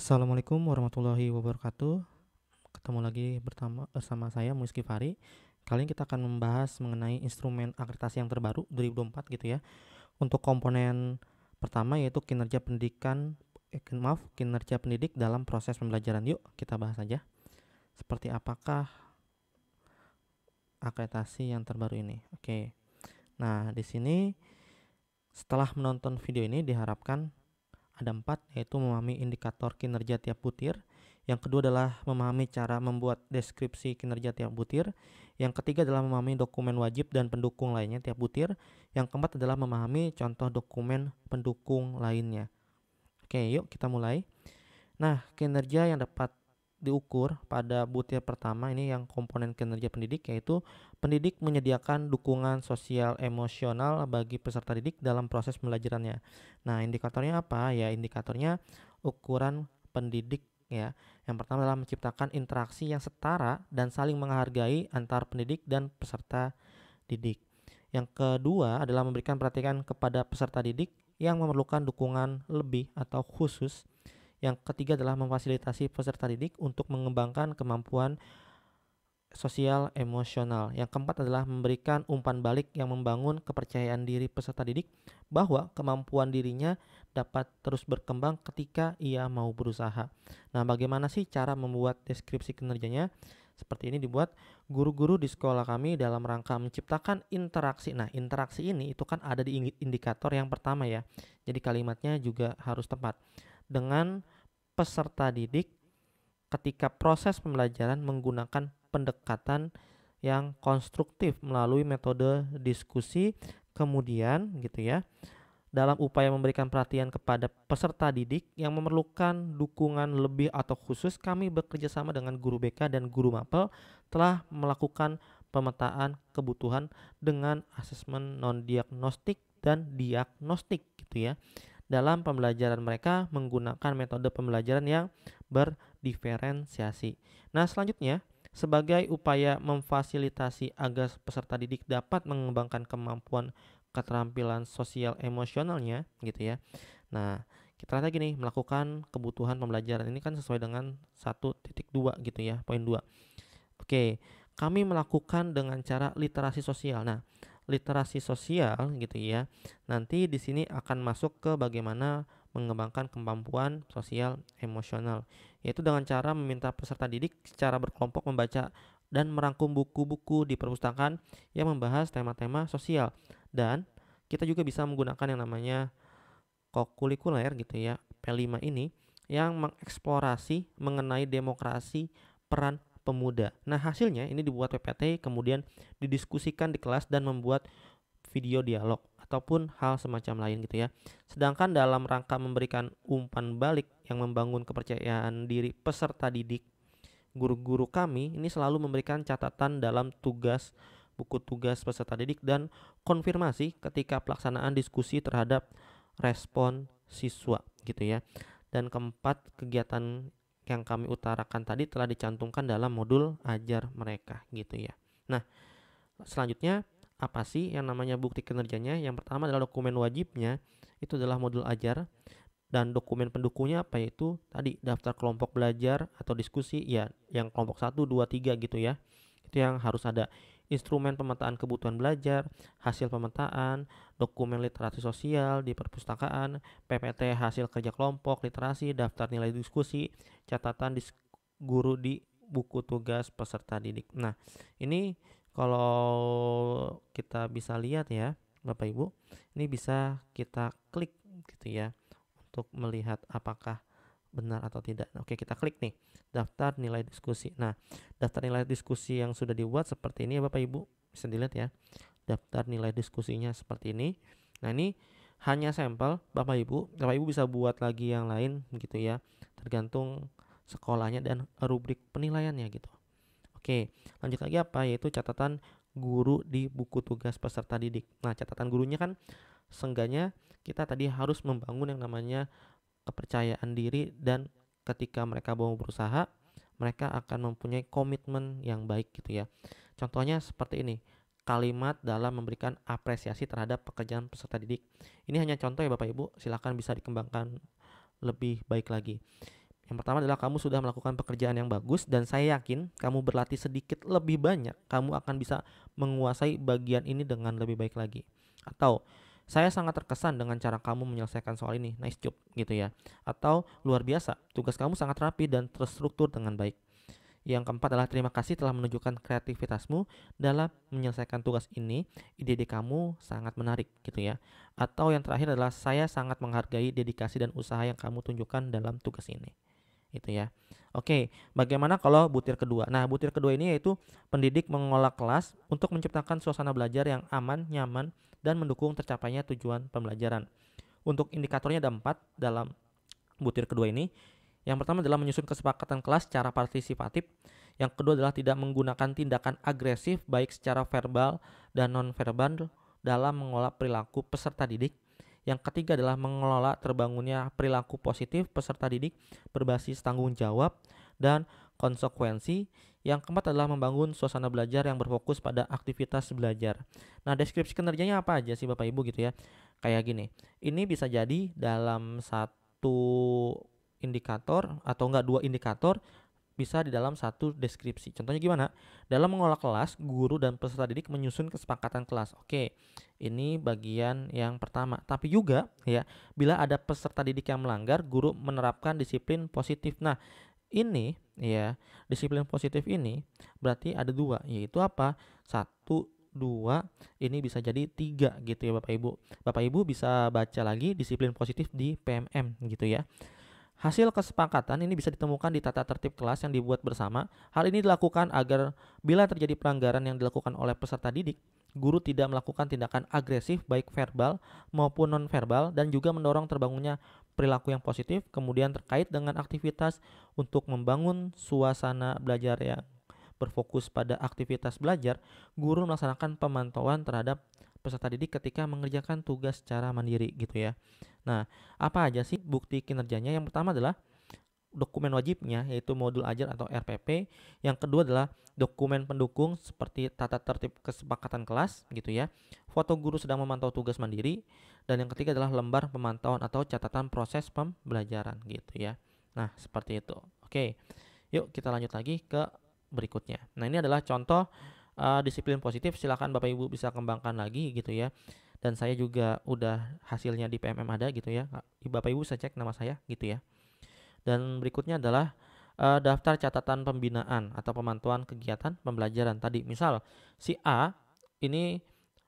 Assalamualaikum warahmatullahi wabarakatuh. Ketemu lagi bersama, bersama saya Muski Fari. Kali ini kita akan membahas mengenai instrumen akreditasi yang terbaru 2024 gitu ya. Untuk komponen pertama yaitu kinerja pendidikan eh, maaf, kinerja pendidik dalam proses pembelajaran. Yuk, kita bahas saja. Seperti apakah akreditasi yang terbaru ini? Oke. Nah, di sini setelah menonton video ini diharapkan ada empat, yaitu memahami indikator kinerja tiap butir. Yang kedua adalah memahami cara membuat deskripsi kinerja tiap butir. Yang ketiga adalah memahami dokumen wajib dan pendukung lainnya tiap butir. Yang keempat adalah memahami contoh dokumen pendukung lainnya. Oke, yuk kita mulai. Nah, kinerja yang dapat diukur pada butir pertama ini yang komponen kinerja pendidik yaitu pendidik menyediakan dukungan sosial emosional bagi peserta didik dalam proses pembelajarannya. Nah, indikatornya apa? Ya, indikatornya ukuran pendidik ya. Yang pertama adalah menciptakan interaksi yang setara dan saling menghargai antar pendidik dan peserta didik. Yang kedua adalah memberikan perhatian kepada peserta didik yang memerlukan dukungan lebih atau khusus yang ketiga adalah memfasilitasi peserta didik untuk mengembangkan kemampuan sosial emosional. Yang keempat adalah memberikan umpan balik yang membangun kepercayaan diri peserta didik bahwa kemampuan dirinya dapat terus berkembang ketika ia mau berusaha. Nah, bagaimana sih cara membuat deskripsi kinerjanya? Seperti ini dibuat guru-guru di sekolah kami dalam rangka menciptakan interaksi. Nah, interaksi ini itu kan ada di indikator yang pertama ya. Jadi kalimatnya juga harus tepat dengan peserta didik ketika proses pembelajaran menggunakan pendekatan yang konstruktif melalui metode diskusi kemudian gitu ya dalam upaya memberikan perhatian kepada peserta didik yang memerlukan dukungan lebih atau khusus kami bekerja sama dengan guru BK dan guru mapel telah melakukan pemetaan kebutuhan dengan asesmen non diagnostik dan diagnostik gitu ya dalam pembelajaran mereka menggunakan metode pembelajaran yang berdiferensiasi. Nah, selanjutnya sebagai upaya memfasilitasi agar peserta didik dapat mengembangkan kemampuan keterampilan sosial emosionalnya gitu ya. Nah, kita lihat lagi nih melakukan kebutuhan pembelajaran ini kan sesuai dengan 1.2 gitu ya, poin 2. Oke, kami melakukan dengan cara literasi sosial. Nah, literasi sosial gitu ya. Nanti di sini akan masuk ke bagaimana mengembangkan kemampuan sosial emosional yaitu dengan cara meminta peserta didik secara berkelompok membaca dan merangkum buku-buku di perpustakaan yang membahas tema-tema sosial dan kita juga bisa menggunakan yang namanya kokulikuler gitu ya P5 ini yang mengeksplorasi mengenai demokrasi peran pemuda. Nah, hasilnya ini dibuat PPT kemudian didiskusikan di kelas dan membuat video dialog ataupun hal semacam lain gitu ya. Sedangkan dalam rangka memberikan umpan balik yang membangun kepercayaan diri peserta didik, guru-guru kami ini selalu memberikan catatan dalam tugas buku tugas peserta didik dan konfirmasi ketika pelaksanaan diskusi terhadap respon siswa gitu ya. Dan keempat, kegiatan yang kami utarakan tadi telah dicantumkan dalam modul ajar mereka gitu ya. Nah, selanjutnya apa sih yang namanya bukti kinerjanya? Yang pertama adalah dokumen wajibnya, itu adalah modul ajar dan dokumen pendukungnya apa itu tadi daftar kelompok belajar atau diskusi ya yang kelompok 1 2 3 gitu ya. Itu yang harus ada instrumen pemetaan kebutuhan belajar, hasil pemetaan, dokumen literasi sosial di perpustakaan, PPT hasil kerja kelompok, literasi, daftar nilai diskusi, catatan di guru di buku tugas peserta didik. Nah, ini kalau kita bisa lihat ya, Bapak Ibu, ini bisa kita klik gitu ya untuk melihat apakah benar atau tidak. Nah, oke, kita klik nih daftar nilai diskusi. Nah, daftar nilai diskusi yang sudah dibuat seperti ini ya Bapak Ibu. Bisa dilihat ya. Daftar nilai diskusinya seperti ini. Nah, ini hanya sampel Bapak Ibu. Bapak Ibu bisa buat lagi yang lain gitu ya. Tergantung sekolahnya dan rubrik penilaiannya gitu. Oke, lanjut lagi apa yaitu catatan guru di buku tugas peserta didik. Nah, catatan gurunya kan seenggaknya kita tadi harus membangun yang namanya kepercayaan diri dan ketika mereka mau berusaha mereka akan mempunyai komitmen yang baik gitu ya. Contohnya seperti ini, kalimat dalam memberikan apresiasi terhadap pekerjaan peserta didik. Ini hanya contoh ya Bapak Ibu, silahkan bisa dikembangkan lebih baik lagi. Yang pertama adalah kamu sudah melakukan pekerjaan yang bagus dan saya yakin kamu berlatih sedikit lebih banyak, kamu akan bisa menguasai bagian ini dengan lebih baik lagi. Atau saya sangat terkesan dengan cara kamu menyelesaikan soal ini. Nice job gitu ya. Atau luar biasa, tugas kamu sangat rapi dan terstruktur dengan baik. Yang keempat adalah terima kasih telah menunjukkan kreativitasmu dalam menyelesaikan tugas ini. Ide-ide kamu sangat menarik gitu ya. Atau yang terakhir adalah saya sangat menghargai dedikasi dan usaha yang kamu tunjukkan dalam tugas ini. gitu ya. Oke, bagaimana kalau butir kedua? Nah, butir kedua ini yaitu pendidik mengolah kelas untuk menciptakan suasana belajar yang aman, nyaman, dan mendukung tercapainya tujuan pembelajaran. Untuk indikatornya ada empat dalam butir kedua ini. Yang pertama adalah menyusun kesepakatan kelas secara partisipatif. Yang kedua adalah tidak menggunakan tindakan agresif baik secara verbal dan nonverbal dalam mengelola perilaku peserta didik. Yang ketiga adalah mengelola terbangunnya perilaku positif peserta didik berbasis tanggung jawab dan konsekuensi. Yang keempat adalah membangun suasana belajar yang berfokus pada aktivitas belajar. Nah, deskripsi kinerjanya apa aja sih Bapak Ibu gitu ya? Kayak gini. Ini bisa jadi dalam satu indikator atau enggak dua indikator bisa di dalam satu deskripsi. Contohnya gimana? Dalam mengolah kelas, guru dan peserta didik menyusun kesepakatan kelas. Oke, ini bagian yang pertama. Tapi juga ya, bila ada peserta didik yang melanggar, guru menerapkan disiplin positif. Nah, ini ya disiplin positif ini berarti ada dua yaitu apa satu dua ini bisa jadi tiga gitu ya bapak ibu bapak ibu bisa baca lagi disiplin positif di PMM gitu ya Hasil kesepakatan ini bisa ditemukan di tata tertib kelas yang dibuat bersama. Hal ini dilakukan agar bila terjadi pelanggaran yang dilakukan oleh peserta didik, guru tidak melakukan tindakan agresif baik verbal maupun non verbal dan juga mendorong terbangunnya perilaku yang positif, kemudian terkait dengan aktivitas untuk membangun suasana belajar yang berfokus pada aktivitas belajar, guru melaksanakan pemantauan terhadap peserta didik ketika mengerjakan tugas secara mandiri gitu ya. Nah, apa aja sih bukti kinerjanya? Yang pertama adalah dokumen wajibnya yaitu modul ajar atau RPP. Yang kedua adalah dokumen pendukung seperti tata tertib kesepakatan kelas gitu ya. Foto guru sedang memantau tugas mandiri dan yang ketiga adalah lembar pemantauan atau catatan proses pembelajaran gitu ya. Nah, seperti itu. Oke. Yuk kita lanjut lagi ke berikutnya. Nah, ini adalah contoh uh, disiplin positif. Silakan Bapak Ibu bisa kembangkan lagi gitu ya. Dan saya juga udah hasilnya di PMM ada gitu ya. Bapak Ibu bisa cek nama saya gitu ya. Dan berikutnya adalah uh, daftar catatan pembinaan atau pemantauan kegiatan pembelajaran tadi. Misal si A ini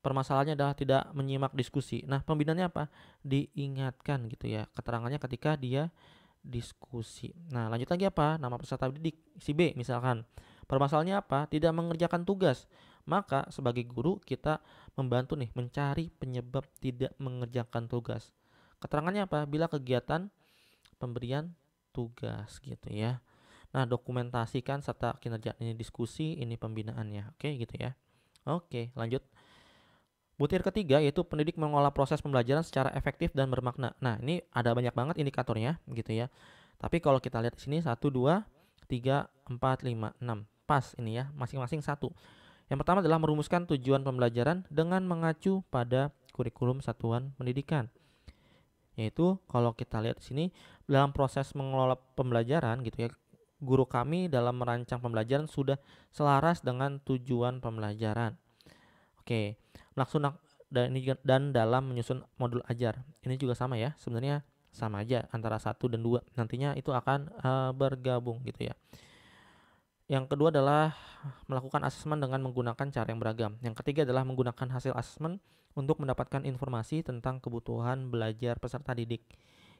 permasalahannya adalah tidak menyimak diskusi. Nah, pembinaannya apa? Diingatkan gitu ya. Keterangannya ketika dia diskusi. Nah, lanjut lagi apa? Nama peserta didik si B misalkan. Permasalahannya apa? Tidak mengerjakan tugas. Maka sebagai guru kita membantu nih mencari penyebab tidak mengerjakan tugas. Keterangannya apa? Bila kegiatan pemberian tugas gitu ya. Nah, dokumentasikan serta kinerja ini diskusi, ini pembinaannya. Oke, gitu ya. Oke, lanjut. Butir ketiga yaitu pendidik mengolah proses pembelajaran secara efektif dan bermakna. Nah, ini ada banyak banget indikatornya gitu ya. Tapi kalau kita lihat di sini 1 2 3 4 5 6. Pas ini ya, masing-masing satu. Yang pertama adalah merumuskan tujuan pembelajaran dengan mengacu pada kurikulum satuan pendidikan yaitu kalau kita lihat di sini dalam proses mengelola pembelajaran gitu ya guru kami dalam merancang pembelajaran sudah selaras dengan tujuan pembelajaran. Oke, langsung dan ini dan dalam menyusun modul ajar. Ini juga sama ya, sebenarnya sama aja antara satu dan dua. Nantinya itu akan uh, bergabung gitu ya. Yang kedua adalah melakukan asesmen dengan menggunakan cara yang beragam. Yang ketiga adalah menggunakan hasil asesmen untuk mendapatkan informasi tentang kebutuhan belajar peserta didik.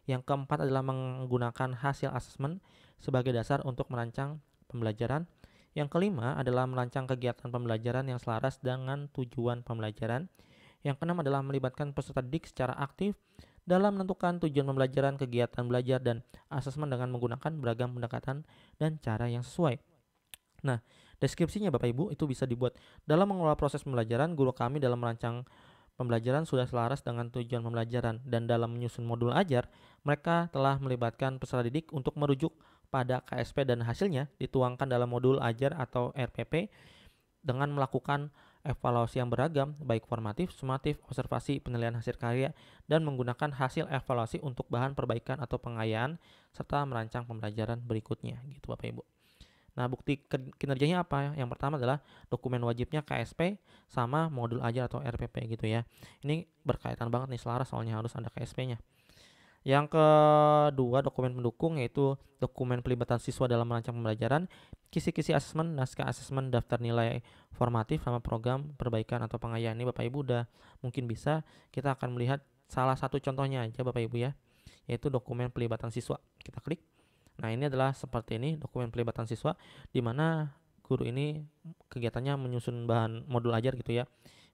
Yang keempat adalah menggunakan hasil asesmen sebagai dasar untuk merancang pembelajaran. Yang kelima adalah merancang kegiatan pembelajaran yang selaras dengan tujuan pembelajaran. Yang keenam adalah melibatkan peserta didik secara aktif dalam menentukan tujuan pembelajaran, kegiatan belajar, dan asesmen dengan menggunakan beragam pendekatan dan cara yang sesuai. Nah, deskripsinya Bapak Ibu itu bisa dibuat dalam mengelola proses pembelajaran, guru kami dalam merancang pembelajaran sudah selaras dengan tujuan pembelajaran dan dalam menyusun modul ajar, mereka telah melibatkan peserta didik untuk merujuk pada KSP dan hasilnya dituangkan dalam modul ajar atau RPP dengan melakukan evaluasi yang beragam, baik formatif, sumatif, observasi, penilaian hasil karya, dan menggunakan hasil evaluasi untuk bahan perbaikan atau pengayaan, serta merancang pembelajaran berikutnya. Gitu Bapak Ibu. Nah, bukti kinerjanya apa? Yang pertama adalah dokumen wajibnya KSP sama modul ajar atau RPP gitu ya. Ini berkaitan banget nih selaras soalnya harus ada KSP-nya. Yang kedua, dokumen pendukung yaitu dokumen pelibatan siswa dalam merancang pembelajaran, kisi-kisi asesmen, naskah asesmen, daftar nilai formatif sama program perbaikan atau pengayaan. Ini Bapak Ibu udah mungkin bisa kita akan melihat salah satu contohnya aja Bapak Ibu ya, yaitu dokumen pelibatan siswa. Kita klik. Nah, ini adalah seperti ini dokumen pelibatan siswa di mana guru ini kegiatannya menyusun bahan modul ajar gitu ya.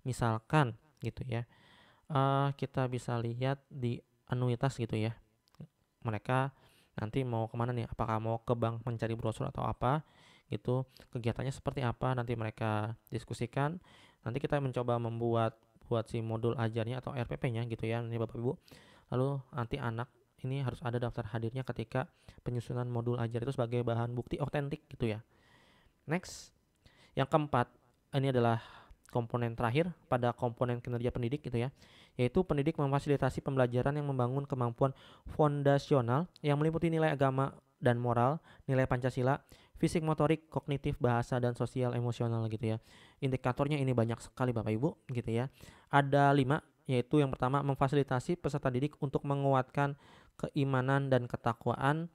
Misalkan gitu ya. Uh, kita bisa lihat di anuitas gitu ya. Mereka nanti mau kemana nih? Apakah mau ke bank mencari brosur atau apa? Gitu. Kegiatannya seperti apa? Nanti mereka diskusikan. Nanti kita mencoba membuat buat si modul ajarnya atau RPP-nya gitu ya. Ini Bapak Ibu. Lalu nanti anak ini harus ada daftar hadirnya ketika penyusunan modul ajar itu sebagai bahan bukti otentik gitu ya. Next, yang keempat, ini adalah komponen terakhir pada komponen kinerja pendidik gitu ya, yaitu pendidik memfasilitasi pembelajaran yang membangun kemampuan fondasional yang meliputi nilai agama dan moral, nilai Pancasila, fisik motorik, kognitif, bahasa, dan sosial emosional gitu ya. Indikatornya ini banyak sekali Bapak Ibu gitu ya. Ada lima, yaitu yang pertama memfasilitasi peserta didik untuk menguatkan keimanan dan ketakwaan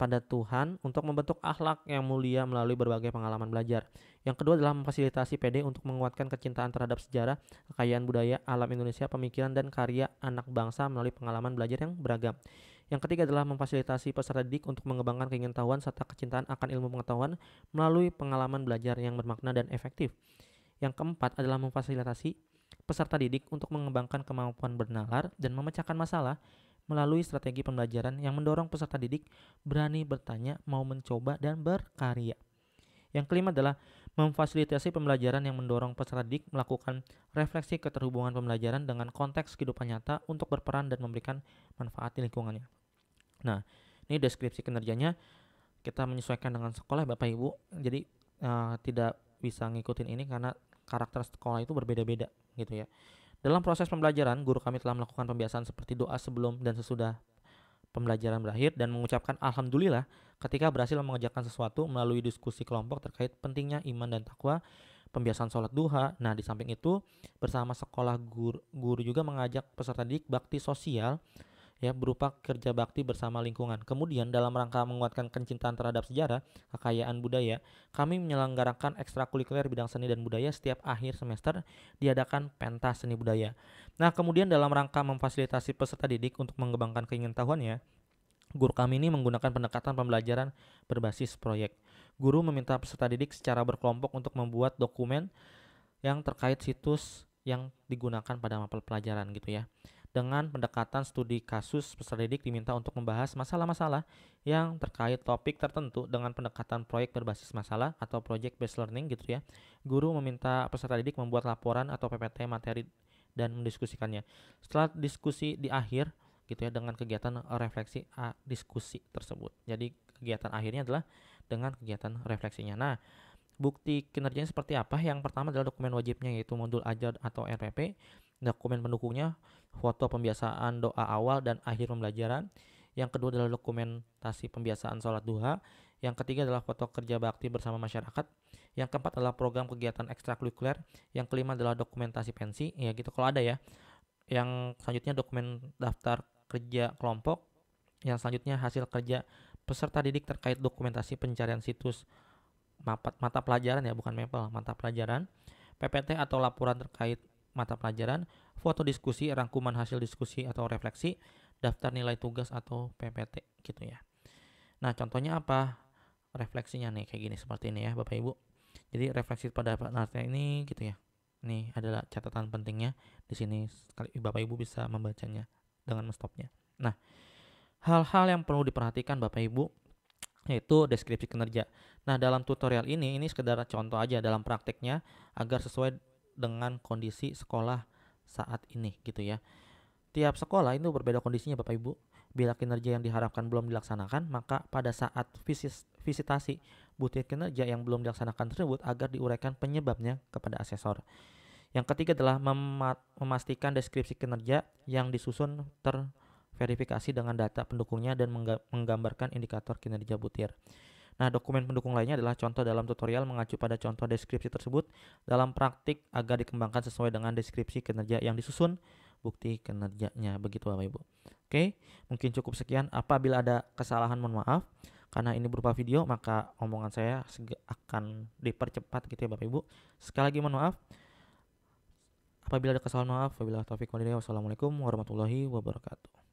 pada Tuhan untuk membentuk akhlak yang mulia melalui berbagai pengalaman belajar. Yang kedua adalah memfasilitasi PD untuk menguatkan kecintaan terhadap sejarah, kekayaan budaya, alam Indonesia, pemikiran dan karya anak bangsa melalui pengalaman belajar yang beragam. Yang ketiga adalah memfasilitasi peserta didik untuk mengembangkan keingintahuan serta kecintaan akan ilmu pengetahuan melalui pengalaman belajar yang bermakna dan efektif. Yang keempat adalah memfasilitasi peserta didik untuk mengembangkan kemampuan bernalar dan memecahkan masalah melalui strategi pembelajaran yang mendorong peserta didik berani bertanya, mau mencoba, dan berkarya. Yang kelima adalah memfasilitasi pembelajaran yang mendorong peserta didik melakukan refleksi keterhubungan pembelajaran dengan konteks kehidupan nyata untuk berperan dan memberikan manfaat di lingkungannya. Nah, ini deskripsi kinerjanya kita menyesuaikan dengan sekolah Bapak Ibu. Jadi uh, tidak bisa ngikutin ini karena karakter sekolah itu berbeda-beda gitu ya. Dalam proses pembelajaran, guru kami telah melakukan pembiasaan seperti doa sebelum dan sesudah pembelajaran berakhir dan mengucapkan alhamdulillah ketika berhasil mengerjakan sesuatu melalui diskusi kelompok terkait pentingnya iman dan takwa, pembiasaan sholat duha. Nah, di samping itu, bersama sekolah guru, guru juga mengajak peserta didik bakti sosial ya berupa kerja bakti bersama lingkungan. Kemudian dalam rangka menguatkan kecintaan terhadap sejarah, kekayaan budaya, kami menyelenggarakan ekstrakurikuler bidang seni dan budaya setiap akhir semester diadakan pentas seni budaya. Nah, kemudian dalam rangka memfasilitasi peserta didik untuk mengembangkan keinginan keingintahuannya, guru kami ini menggunakan pendekatan pembelajaran berbasis proyek. Guru meminta peserta didik secara berkelompok untuk membuat dokumen yang terkait situs yang digunakan pada mapel pelajaran gitu ya dengan pendekatan studi kasus peserta didik diminta untuk membahas masalah-masalah yang terkait topik tertentu dengan pendekatan proyek berbasis masalah atau project based learning gitu ya. Guru meminta peserta didik membuat laporan atau PPT materi dan mendiskusikannya. Setelah diskusi di akhir gitu ya dengan kegiatan refleksi a, diskusi tersebut. Jadi kegiatan akhirnya adalah dengan kegiatan refleksinya. Nah, bukti kinerjanya seperti apa? Yang pertama adalah dokumen wajibnya yaitu modul ajar atau RPP, dokumen pendukungnya, foto pembiasaan doa awal dan akhir pembelajaran. Yang kedua adalah dokumentasi pembiasaan sholat duha. Yang ketiga adalah foto kerja bakti bersama masyarakat. Yang keempat adalah program kegiatan ekstrakurikuler. Yang kelima adalah dokumentasi pensi. Ya gitu kalau ada ya. Yang selanjutnya dokumen daftar kerja kelompok. Yang selanjutnya hasil kerja peserta didik terkait dokumentasi pencarian situs mata, pelajaran ya bukan mapel mata pelajaran PPT atau laporan terkait mata pelajaran foto diskusi, rangkuman hasil diskusi atau refleksi, daftar nilai tugas atau PPT gitu ya. Nah, contohnya apa? Refleksinya nih kayak gini seperti ini ya, Bapak Ibu. Jadi refleksi pada artinya ini gitu ya. Ini adalah catatan pentingnya di sini sekali Bapak Ibu bisa membacanya dengan stopnya. Nah, hal-hal yang perlu diperhatikan Bapak Ibu yaitu deskripsi kinerja. Nah, dalam tutorial ini ini sekedar contoh aja dalam praktiknya agar sesuai dengan kondisi sekolah saat ini gitu ya. Tiap sekolah itu berbeda kondisinya Bapak Ibu. Bila kinerja yang diharapkan belum dilaksanakan, maka pada saat visis, visitasi butir kinerja yang belum dilaksanakan tersebut agar diuraikan penyebabnya kepada asesor. Yang ketiga adalah memastikan deskripsi kinerja yang disusun terverifikasi dengan data pendukungnya dan menggambarkan indikator kinerja butir. Nah, dokumen pendukung lainnya adalah contoh dalam tutorial mengacu pada contoh deskripsi tersebut dalam praktik agar dikembangkan sesuai dengan deskripsi kinerja yang disusun, bukti kinerjanya. Begitu Bapak Ibu. Oke, mungkin cukup sekian. Apabila ada kesalahan mohon maaf. Karena ini berupa video, maka omongan saya akan dipercepat gitu ya Bapak Ibu. Sekali lagi mohon maaf. Apabila ada kesalahan maaf, wabillahi taufiq walhidayah. Wassalamualaikum warahmatullahi wabarakatuh.